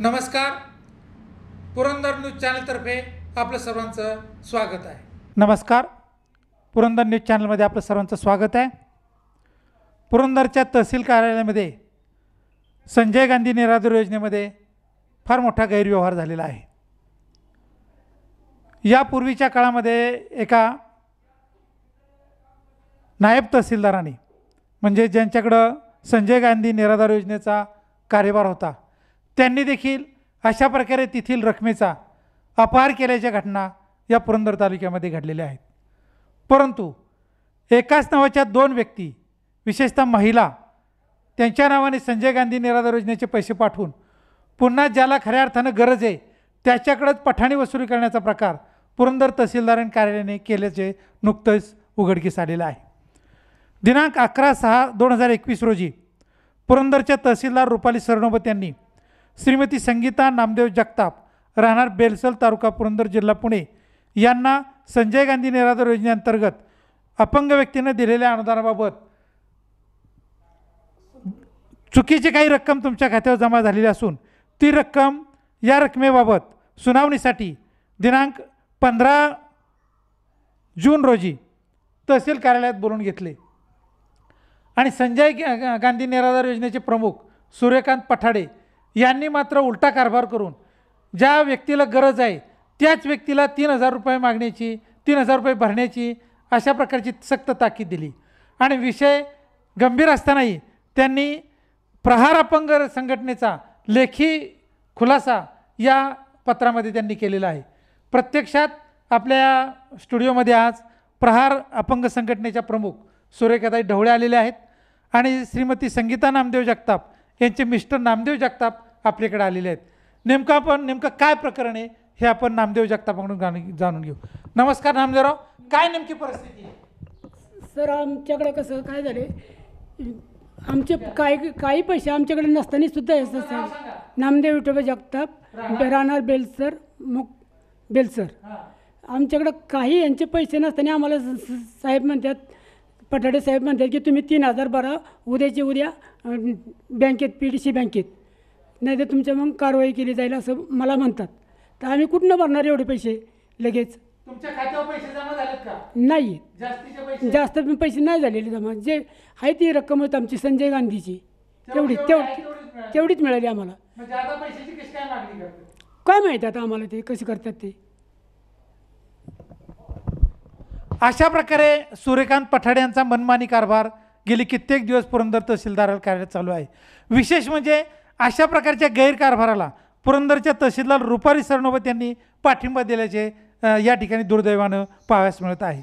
नमस्कार पुरंदर न्यूज चॅनलतर्फे आपलं सर्वांचं स्वागत आहे नमस्कार पुरंदर न्यूज चॅनलमध्ये आपलं सर्वांचं स्वागत आहे पुरंदरच्या तहसील कार्यालयामध्ये संजय गांधी निराधार योजनेमध्ये फार मोठा गैरव्यवहार झालेला आहे यापूर्वीच्या काळामध्ये एका नायब तहसीलदाराने म्हणजे ज्यांच्याकडं संजय गांधी निराधार योजनेचा कार्यभार होता त्यांनी देखील अशा प्रकारे तेथील रकमेचा अपहार केल्याच्या घटना या पुरंदर तालुक्यामध्ये घडलेल्या आहेत परंतु एकाच नावाच्या दोन व्यक्ती विशेषतः महिला त्यांच्या नावाने संजय गांधी निराधार योजनेचे पैसे पाठवून पुन्हा ज्याला खऱ्या अर्थानं गरज आहे त्याच्याकडंच पठाणी वसुली करण्याचा प्रकार पुरंदर तहसीलदारण कार्यालयाने केल्याचे नुकतंच उघडकीस आलेलं आहे दिनांक अकरा सहा दोन हजार एकवीस रोजी पुरंदरच्या तहसीलदार रुपाली सरनोबत यांनी श्रीमती संगीता नामदेव जगताप राहणार बेलसल तालुका पुरंदर जिल्हा पुणे यांना संजय गांधी निराधार योजनेअंतर्गत अपंग व्यक्तीनं दिलेल्या अनुदानाबाबत चुकीची काही रक्कम तुमच्या खात्यावर जमा झालेली असून ती रक्कम या रकमेबाबत सुनावणीसाठी दिनांक पंधरा जून रोजी तहसील कार्यालयात बोलून घेतले आणि संजय गांधी निराधार योजनेचे प्रमुख सूर्यकांत पठाडे यांनी मात्र उलटा कारभार करून ज्या व्यक्तीला गरज आहे त्याच व्यक्तीला तीन हजार रुपये मागण्याची तीन हजार रुपये भरण्याची अशा प्रकारची सक्त ताकीद दिली आणि विषय गंभीर असतानाही त्यांनी प्रहार अपंग संघटनेचा लेखी खुलासा या पत्रामध्ये त्यांनी केलेला आहे प्रत्यक्षात आपल्या स्टुडिओमध्ये आज प्रहार अपंग संघटनेच्या प्रमुख सूर्यकदाई ढवळे आलेले आहेत आणि श्रीमती संगीता नामदेव जगताप यांचे मिस्टर नामदेव जगताप आपल्याकडे आलेले आहेत नेमकं आपण नेमकं काय प्रकरण आहे हे आपण नामदेव जगतापकडून जाणून घेऊ नमस्कार नामदेवराव काय नेमकी परिस्थिती सर आमच्याकडे कसं काय झाले आमचे काही काही पैसे आमच्याकडे नसताना सुद्धा येतात सर नामदेव विठोबा जगताप राहणार बेलसर मग बेलसर आमच्याकडं काही यांचे पैसे नसताना आम्हाला साहेब म्हणतात पठाडे साहेब म्हणतात की तुम्ही तीन हजार भरा उद्याची उद्या बँकेत पी डी सी बँकेत नाही तर तुमच्या मग कारवाई केली जाईल असं मला म्हणतात तर आम्ही कुठनं भरणार एवढे पैसे लगेच तुमच्या खात्यावर पैसे जमा झालेत का नाही जास्त पैसे नाही झालेले जमा जे आहे ती रक्कम होती आमची संजय गांधीची तेवढी तेवढी तेवढीच मिळाली आम्हाला म्हणजे काय माहिती आता आम्हाला ते कसे करतात ते अशा प्रकारे सूर्यकांत पठाडे यांचा मनमानी कारभार गेली कित्येक दिवस पुरंदर तहसीलदाराला कार्य चालू आहे विशेष म्हणजे अशा प्रकारच्या गैरकारभाराला पुरंदरच्या तहसीलदार रुपारी सरणोबत यांनी पाठिंबा दिल्याचे या ठिकाणी दुर्दैवानं पाहाव्यास मिळत आहे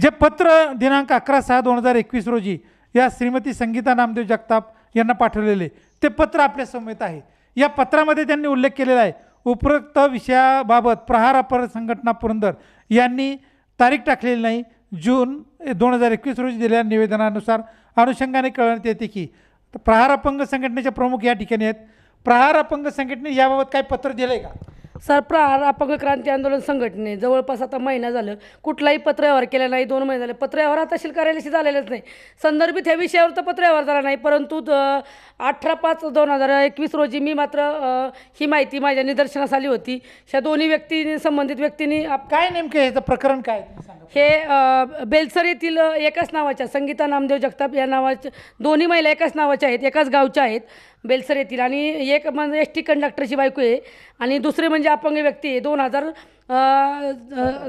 जे पत्र दिनांक अकरा सहा दोन हजार एकवीस रोजी या श्रीमती संगीता नामदेव जगताप यांना पाठवलेले ते पत्र आपल्या आहे या पत्रामध्ये त्यांनी उल्लेख केलेला आहे उपरोक्त विषयाबाबत प्रहार अपहर संघटना पुरंदर यांनी तारीख टाकलेली नाही जून दोन हजार एकवीस रोजी दिलेल्या निवेदनानुसार अनुषंगाने कळण्यात येते की प्रहार अपंग संघटनेचे प्रमुख या ठिकाणी आहेत प्रहार अपंग संघटने याबाबत काय पत्र दिलं आहे का सरप्रहार अपंग क्रांती आंदोलन संघटने जवळपास आता महिना झालं कुठलाही पत्रव्यवहार केला नाही दोन महिने झाले पत्रव्यवहार आता शिल्कार्यालयाशी झालेलाच नाही संदर्भित ह्या विषयावर तर पत्रव्यवहार झाला नाही परंतु अठरा पाच दोन हजार एकवीस रोजी मी मात्र ही माहिती माझ्या निदर्शनास आली होती ह्या दोन्ही व्यक्ती संबंधित व्यक्तींनी आप काय नेमके ह्याचं प्रकरण काय हे बेलसर येथील एकाच नावाच्या संगीता नामदेव जगताप या नावाच्या दोन्ही महिला एकाच नावाच्या आहेत एकाच गावच्या आहेत बेलसर येथील आणि एक म्हणजे एस टी कंडक्टरची बायको आहे आणि दुसरे म्हणजे अपंग व्यक्ती आहे दोन हजार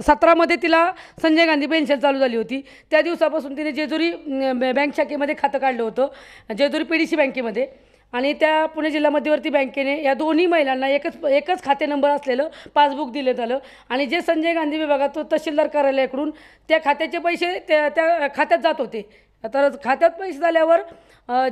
सतरामध्ये तिला संजय गांधी पेन्शन चालू झाली होती त्या दिवसापासून तिने जेजुरी बँक शाखेमध्ये खातं काढलं होतं जेजुरी पी डी सी बँकेमध्ये आणि त्या पुणे जिल्हा मध्यवर्ती बँकेने या दोन्ही महिलांना एकच एकच खाते नंबर असलेलं पासबुक दिलं झालं आणि जे संजय गांधी विभागात तहसीलदार कार्यालयाकडून त्या खात्याचे पैसे त्या त्या खात्यात जात होते तर खात्यात पैसे झाल्यावर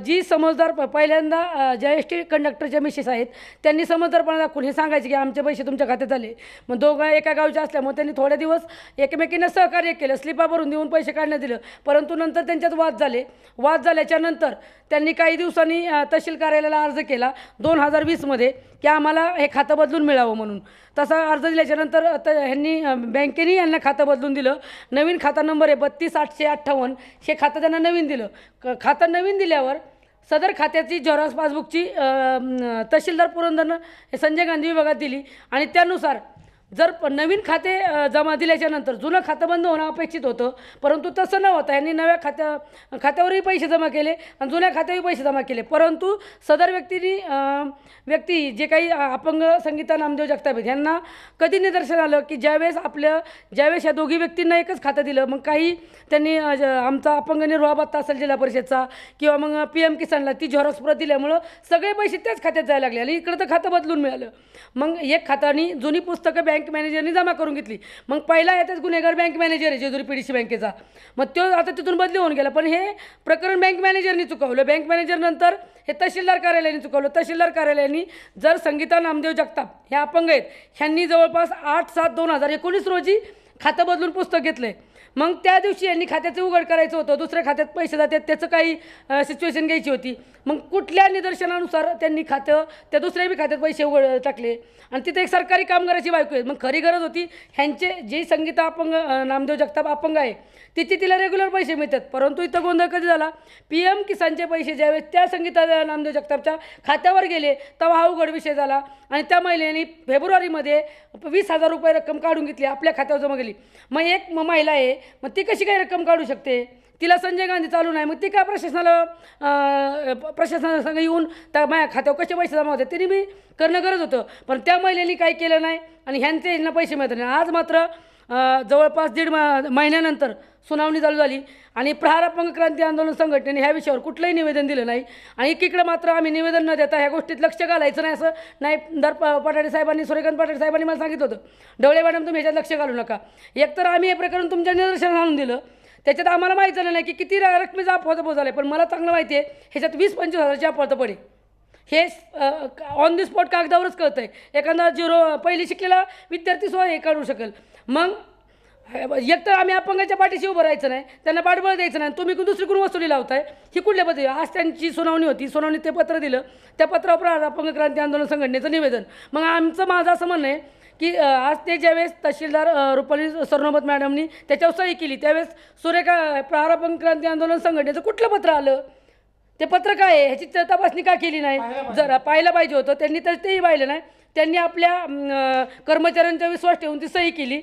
जी समजदार प पहिल्यांदा ज्या एस टी कंडक्टरच्या मिसेस आहेत त्यांनी समजदारपणा दाखवून हे सांगायचे की आमचे पैसे तुमच्या खात्यात आले मग दोघं एका गावचे असल्यामुळे त्यांनी थोड्या दिवस एकमेकींना सहकार्य केलं स्लिपा भरून देऊन पैसे काढण्यात दिलं परंतु नंतर त्यांच्यात वाद झाले वाद झाल्याच्यानंतर त्यांनी काही दिवसांनी तहसील कार्यालयाला अर्ज केला दोन हजार वीसमध्ये की आम्हाला हे खातं बदलून मिळावं म्हणून तसा अर्ज दिल्याच्यानंतर ह्यांनी बँकेने यांना खातं बदलून दिलं नवीन खाता नंबर आहे बत्तीस आठशे अठ्ठावन्न हे खातं त्यांना नवीन दिलं क खातं नवीन दिल्यावर सदर खात्याची जॉरॉक्स पासबुकची तहसीलदार पुरंदरनं संजय गांधी विभागात दिली आणि त्यानुसार जर नवीन खाते जमा दिल्याच्यानंतर जुनं खातं बंद होणं अपेक्षित होतं परंतु तसं न होता यांनी नव्या खात्या खात्यावरही पैसे जमा केले आणि जुन्या खात्यावरही पैसे जमा केले परंतु सदर व्यक्तीनी व्यक्ती जे काही अपंग संगीता नामदेव जगताप यांना कधी निदर्शन आलं की ज्यावेळेस आपल्या ज्यावेळेस या दोघी व्यक्तींना एकच खातं दिलं मग काही त्यांनी आमचा अपंग निर्वाह भत्ता असेल जिल्हा परिषदचा किंवा मग पी एम किसानला ती झेरॉक्सप्रत दिल्यामुळं सगळे पैसे त्याच खात्यात जायला लागले आणि इकडं तर खातं बदलून मिळालं मग एक खात्यानी जुनी पुस्तकं बँक बँक मॅनेजरनी जमा करून घेतली मग पहिला येतच गुन्हेगार बँक मॅनेजर आहे जेजुरी पीडीसी बँकेचा मग तो आता तिथून बदली होऊन गेला पण हे प्रकरण बँक मॅनेजरनी चुकवलं बँक मॅनेजरनंतर हे तहसीलदार कार्यालयाने चुकवलं तहसीलदार कार्यालयाने जर संगीता नामदेव जगताप हे अपंग आहेत ह्यांनी जवळपास आठ सात दोन हजार एकोणीस रोजी खातं बदलून पुस्तक घेतलं मग त्या दिवशी यांनी खात्याचं उघड करायचं होतं दुसऱ्या खात्यात पैसे जातात त्याचं काही सिच्युएशन घ्यायची होती मग कुठल्या निदर्शनानुसार त्यांनी खातं त्या दुसऱ्या बी खात्यात पैसे उघड टाकले आणि तिथे एक सरकारी कामगाराची बायको आहे मग खरी गरज होती ह्यांचे जे संगीता अपंग नामदेव जगताप अपंग आहे तिथे तिला रेग्युलर पैसे मिळतात परंतु इथं गोंधळ कधी झाला पी एम किसानचे पैसे ज्यावेळेस त्या संगीता नामदेव जगतापच्या खात्यावर गेले तेव्हा हा उघड विषय झाला आणि त्या महिलेने फेब्रुवारीमध्ये वीस हजार रुपये रक्कम काढून घेतली आपल्या खात्यावर जमा केली मग एक महिला आहे मग ती कशी काही रक्कम काढू शकते तिला संजय गांधी चालू नाही मग ती का प्रशासनाला प्रशासनासंग येऊन त्या माझ्या खात्यावर कसे पैसे जमा होते तरी मी करणं गरज होतं पण त्या महिलेने काही केलं नाही आणि ह्यांचे यांना पैसे मिळत नाही आज मात्र जवळपास दीड महिन्यानंतर सुनावणी चालू झाली आणि प्रहार अपंग क्रांती आंदोलन संघटनेने ह्या विषयावर कुठलंही निवेदन दिलं नाही आणि एकीकडे मात्र आम्ही निवेदन न देता ह्या गोष्टीत लक्ष घालायचं नाही असं नाही दर पटाडे साहेबांनी सूर्यकांत पटाडे साहेबांनी मला सांगितलं होतं डवळे मॅडम तुम्ही ह्याच्यात लक्ष घालू नका एकतर आम्ही हे प्रकरण तुमच्या निदर्शनात आणून दिलं त्याच्यात आम्हाला माहीत झालं नाही की किती रकमेचा अपवाद झाला आहे पण मला चांगलं माहिती आहे ह्याच्यात वीस पंचवीस हजाराची अपवाद पडे हे ऑन द स्पॉट कागदावरच कळतं आहे एखादा झिरो पहिली शिकलेला विद्यार्थी सुद्धा हे काढू शकेल मग एकतर आम्ही अपंगाच्या पाठीशी उभं राहायचं नाही त्यांना पाठबळ द्यायचं नाही तुम्ही दुसरीकडून वसुली लावताय ही कुठल्या पद्धती आज त्यांची सुनावणी होती सुनावणी ते पत्र दिलं त्या पत्रावर अपंग क्रांती आंदोलन संघटनेचं निवेदन मग आमचं माझं असं म्हणणं आहे की आज ते ज्यावेळेस तहसीलदार रुपाली सरनोबत मॅडमनी त्याच्यावर सही केली त्यावेळेस सुरेखा अपंग क्रांती आंदोलन संघटनेचं कुठलं पत्र आलं ते पत्र काय आहे ह्याची तपासणी का केली नाही जरा पाहिलं पाहिजे होतं त्यांनी तर तेही पाहिलं नाही त्यांनी आपल्या कर्मचाऱ्यांचा विश्वास ठेवून ती सही केली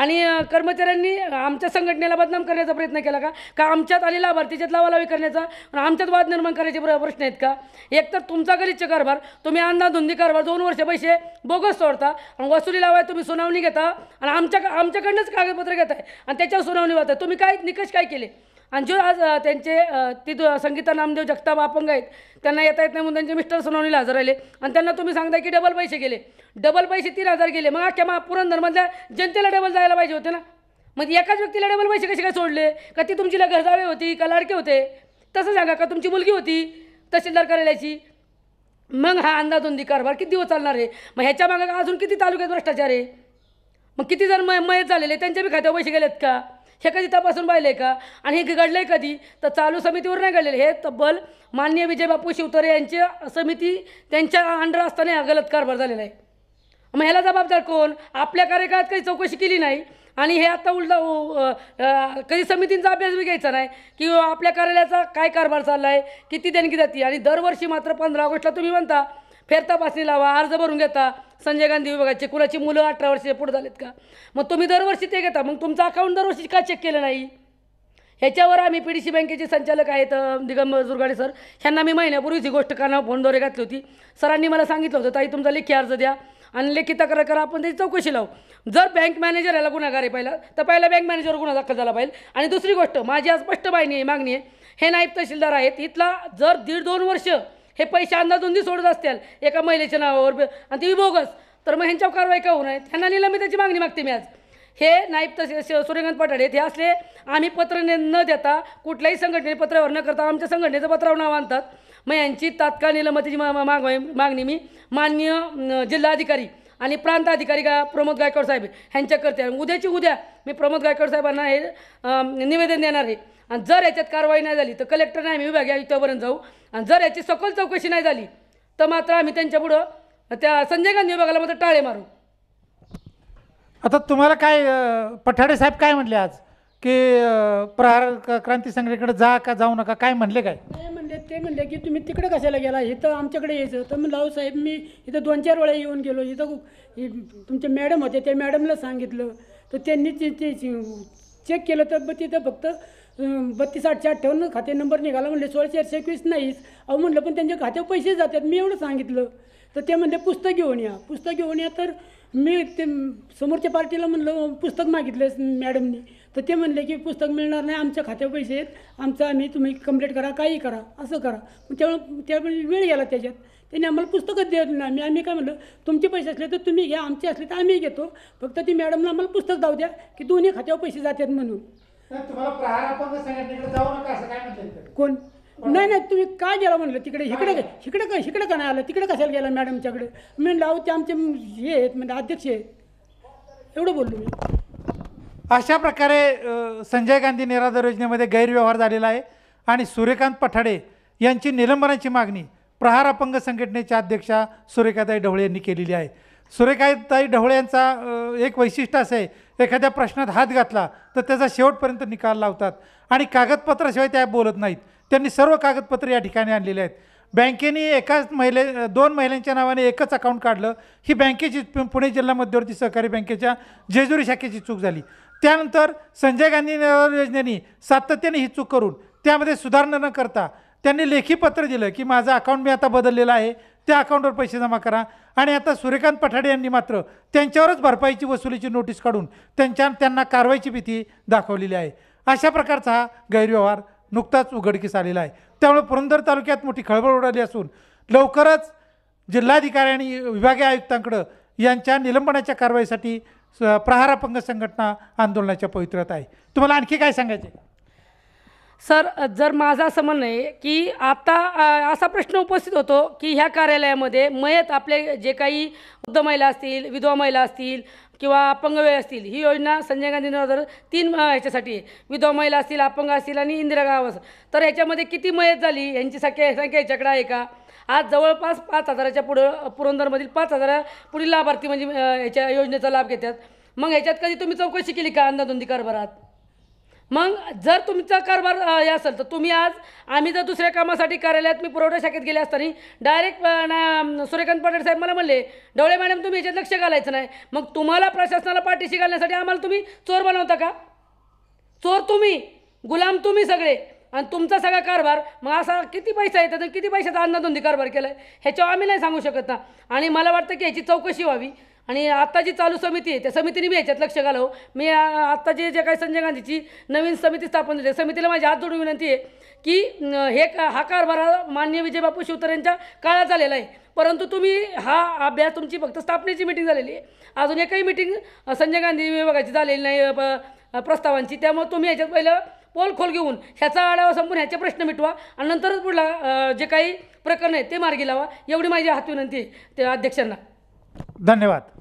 आणि कर्मचाऱ्यांनी आमच्या संघटनेला बदनाम करण्याचा प्रयत्न केला का का आमच्यात आले लाभार्थीच्यात लावालावी करण्याचा आणि आमच्यात वाद निर्माण करायचे प्र प्रश्न आहेत का एकतर तुमचा घरीच कारभार तुम्ही अंधाधुंदी कारभार दोन वर्ष पैसे बोगस सोडता आणि वसुली लावाय तुम्ही सुनावणी घेता आणि आमच्या आमच्याकडनंच कागदपत्र घेताय आणि त्याच्यावर सुनावणी आहे तुम्ही काय निकष काय केले आणि जो आज त्यांचे ते संगीता नामदेव जगताप अपंग आहेत त्यांना येता येत नाही म्हणून त्यांचे मिस्टर सुनावणीला हजर राहिले आणि त्यांना तुम्ही सांगता की डबल पैसे गेले डबल पैसे तीन हजार गेले मग अख्ख्या मा पुरंदरमधल्या जनतेला डबल जायला पाहिजे होते ना मग एकाच व्यक्तीला डबल पैसे कसे काय सोडले का ती तुमची घरजावे होती का लाडके होते तसं सांगा का तुमची मुलगी होती तहसीलदार कार्यालयाची मग हा अंदाज होती कारभार किती दिवस चालणार आहे मग ह्याच्या मागं अजून किती तालुक्यात भ्रष्टाचार आहे मग किती जण मयत झालेले त्यांच्या बी खात्यावर पैसे गेलेत का हे कधी तपासून पाहिलं का आणि हे घडलं आहे कधी तर चालू समितीवर नाही घडलेलं हे तब्बल मान्य विजयबापू शिवतरे यांच्या समिती त्यांच्या अंडर असताना हा गलत कारभार झालेला आहे मग ह्याला जबाबदार कोण आपल्या कार्यकाळात काही चौकशी केली नाही आणि हे आता उलटा कधी समितींचा अभ्यास बी घ्यायचा नाही की आपल्या कार्यालयाचा काय कारभार चालला आहे किती देणगी जाती आणि दरवर्षी मात्र पंधरा ऑगस्टला तुम्ही म्हणता फेर तपासणी लावा अर्ज भरून घेता संजय गांधी विभागाचे कुणाची मुलं अठरा वर्षाचे पुढे झालेत का मग तुम्ही दरवर्षी ते घेता मग तुमचं अकाउंट दरवर्षी का चेक केलं नाही ह्याच्यावर आम्ही पी डी सी बँकेचे संचालक आहेत दिगंबर दुर्गाडे सर ह्यांना मी महिन्यापूर्वीच ही गोष्ट कानावर फोनद्वारे घातली होती सरांनी मला सांगितलं होतं ताई तुमचा लेखी अर्ज द्या आणि लेखी तक्रार करा आपण त्याची चौकशी लावू जर बँक मॅनेजर याला गुन्हागार आहे पहिला तर पहिला बँक मॅनेजरवर गुन्हा दाखल झाला पाहिजे आणि दुसरी गोष्ट माझी आज स्पष्ट मागणी आहे मागणी आहे हे नाईब तहसीलदार आहेत इथला जर दीड दोन वर्ष हे पैसे अंदाजोंदी सोडत असतील एका महिलेच्या नावावर आणि ती बोगस तर मग ह्यांच्यावर कारवाई का होऊ नये ह्यांना निलंबिताची मागणी मागते मी आज हे नाईब तसे सूर्यकांत पटाडे हे असले आम्ही पत्र न देता कुठल्याही संघटने पत्रावर न करता आमच्या संघटनेचं पत्रावर नाव आणतात मग यांची तात्काळ निलंबिताची मागणी मी माननीय जिल्हाधिकारी आणि प्रांताधिकारी का प्रमोद गायकवाड साहेब ह्यांच्याकरते आणि उद्याची उद्या मी प्रमोद गायकवाड साहेबांना हे निवेदन देणार आहे आणि जर याच्यात कारवाई नाही झाली तर कलेक्टर नाही आम्ही विभाग या इथंपर्यंत जाऊ आणि जर याची सखोल चौकशी नाही झाली तर मात्र आम्ही त्यांच्यापुढं त्या संजय गांधी विभागाला मात्र टाळे मारू आता तुम्हाला काय पठाडे साहेब काय म्हटले आज की प्रहार क्रांती संघटनेकडे जा का जाऊ नका काय म्हणले काय ते म्हणले की तुम्ही तिकडे कशाला गेला इथं आमच्याकडे यायचं तर मग लावू साहेब मी इथं दोन चार वेळा येऊन गेलो इथं तुमचे मॅडम होते त्या मॅडमला सांगितलं तर त्यांनी ते चेक केलं तर तिथं फक्त बत्तीस आठशे ठेवून खाते नंबर निघाला म्हणले सोळाशे आठशे एकवीस नाहीच अहो म्हणलं पण त्यांच्या खात्यावर पैसे जातात मी एवढं सांगितलं तर ते म्हणले पुस्तक घेऊन या पुस्तक घेऊन या तर मी ते समोरच्या पार्टीला म्हणलं पुस्तक मागितलं मॅडमनी तर ते म्हणले की पुस्तक मिळणार नाही आमच्या खात्यावर पैसे आहेत आमचं आम्ही तुम्ही कंप्लेंट करा काही करा असं करा मग त्यामुळे त्यामुळे वेळ गेला त्याच्यात त्यांनी आम्हाला पुस्तकच देत नाही आम्ही आम्ही काय म्हणलं तुमचे पैसे असले तर तुम्ही घ्या आमचे असले तर आम्ही घेतो फक्त ती मॅडमला आम्हाला पुस्तक जाऊ द्या की दोन्ही खात्यावर पैसे जातात म्हणून कोण नाही नाही तुम्ही काय गेला म्हणलं तिकडे इकडे इकडे का इकडे का नाही आलं तिकडे कशाला गेला मॅडमच्याकडे मी अहो ते आमचे हे आहेत म्हणजे अध्यक्ष आहेत एवढं बोललो मी अशा प्रकारे संजय गांधी निराधार योजनेमध्ये गैरव्यवहार झालेला आहे आणि सूर्यकांत पठाडे यांची निलंबनाची मागणी प्रहार अपंग संघटनेच्या अध्यक्षा सूर्यकाताई ढवळे यांनी केलेली आहे सूर्यकाताई ढवळे यांचा एक वैशिष्ट्य असं आहे एखाद्या प्रश्नात हात घातला तर त्याचा शेवटपर्यंत निकाल लावतात आणि कागदपत्राशिवाय त्या बोलत नाहीत त्यांनी सर्व कागदपत्र या ठिकाणी आणलेले आहेत बँकेने एकाच महिले दोन महिलांच्या नावाने एकच अकाउंट काढलं ही बँकेची पुणे जिल्हा मध्यवर्ती सहकारी बँकेच्या जेजुरी शाखेची चूक झाली त्यानंतर संजय गांधी योजनेने सातत्याने ही चूक करून त्यामध्ये सुधारणा न करता त्यांनी लेखी पत्र दिलं की माझं अकाउंट मी आता बदललेलं आहे त्या अकाउंटवर पैसे जमा करा आणि आता सूर्यकांत पठाडे यांनी मात्र त्यांच्यावरच भरपाईची वसुलीची नोटीस काढून त्यांच्या त्यांना कारवाईची भीती दाखवलेली आहे अशा प्रकारचा हा गैरव्यवहार नुकताच उघडकीस आलेला आहे त्यामुळे पुरंदर तालुक्यात मोठी खळबळ उडाली असून लवकरच जिल्हाधिकारी आणि विभागीय आयुक्तांकडं यांच्या निलंबनाच्या कारवाईसाठी प्रहार अपंग संघटना आंदोलनाच्या पवित्र्यात आहे तुम्हाला आणखी काय सांगायचे सर जर माझा आहे की आता असा प्रश्न उपस्थित होतो की ह्या कार्यालयामध्ये मयत आपले जे काही वृद्ध महिला असतील विधवा महिला असतील किंवा वेळ असतील ही योजना संजय गांधी नगर तीन ह्याच्यासाठी विधवा महिला असतील अपंग असतील आणि इंदिरा असं तर ह्याच्यामध्ये किती मयत झाली यांची संख्या संख्या ह्याच्याकडे आहे का आज जवळपास पाच हजाराच्या पुढं पुरंदरमधील पाच हजारा पुढील लाभार्थी म्हणजे ह्याच्या योजनेचा लाभ घेतात मग ह्याच्यात कधी तुम्ही चौकशी केली का अंदाधुंदी कारभारात मग जर तुमचा कारभार हे असेल तर तुम्ही आज आम्ही जर दुसऱ्या कामासाठी कार्यालयात मी पुरवठा शाखेत गेले असताना डायरेक्ट ना सूर्यकांत पाटील साहेब मला म्हणले डवळे मॅडम तुम्ही याच्यात लक्ष घालायचं नाही मग तुम्हाला प्रशासनाला पाठीशी घालण्यासाठी आम्हाला तुम्ही चोर बनवता का चोर तुम्ही गुलाम तुम्ही सगळे आणि तुमचा सगळा कारभार मग असा किती पैसा येतात किती पैशाचा अंदाधुंदी कारभार केला आहे ह्याच्यावर आम्ही नाही सांगू शकत ना आणि मला वाटतं की ह्याची चौकशी व्हावी आणि आत्ता जी चालू समिती आहे त्या समितीने मी याच्यात लक्ष घालावं मी आत्ता जे जे काही संजय गांधीची नवीन समिती स्थापन झाली समितीला माझी हात जोडून विनंती आहे की हे का हा कारभार मान्य विजयबापू शिवतर यांच्या काळात झालेला आहे परंतु तुम्ही हा अभ्यास तुमची फक्त स्थापनेची मिटिंग झालेली आहे अजून एकही मिटिंग संजय गांधी विभागाची झालेली नाही प्रस्तावांची त्यामुळे तुम्ही याच्यात पहिलं पोल खोल घेऊन ह्याचा आढावा संपून ह्याचे प्रश्न मिटवा आणि नंतरच पुढला जे काही प्रकरण आहे ते मार्गी लावा एवढी माझी हात विनंती आहे त्या अध्यक्षांना धन्यवाद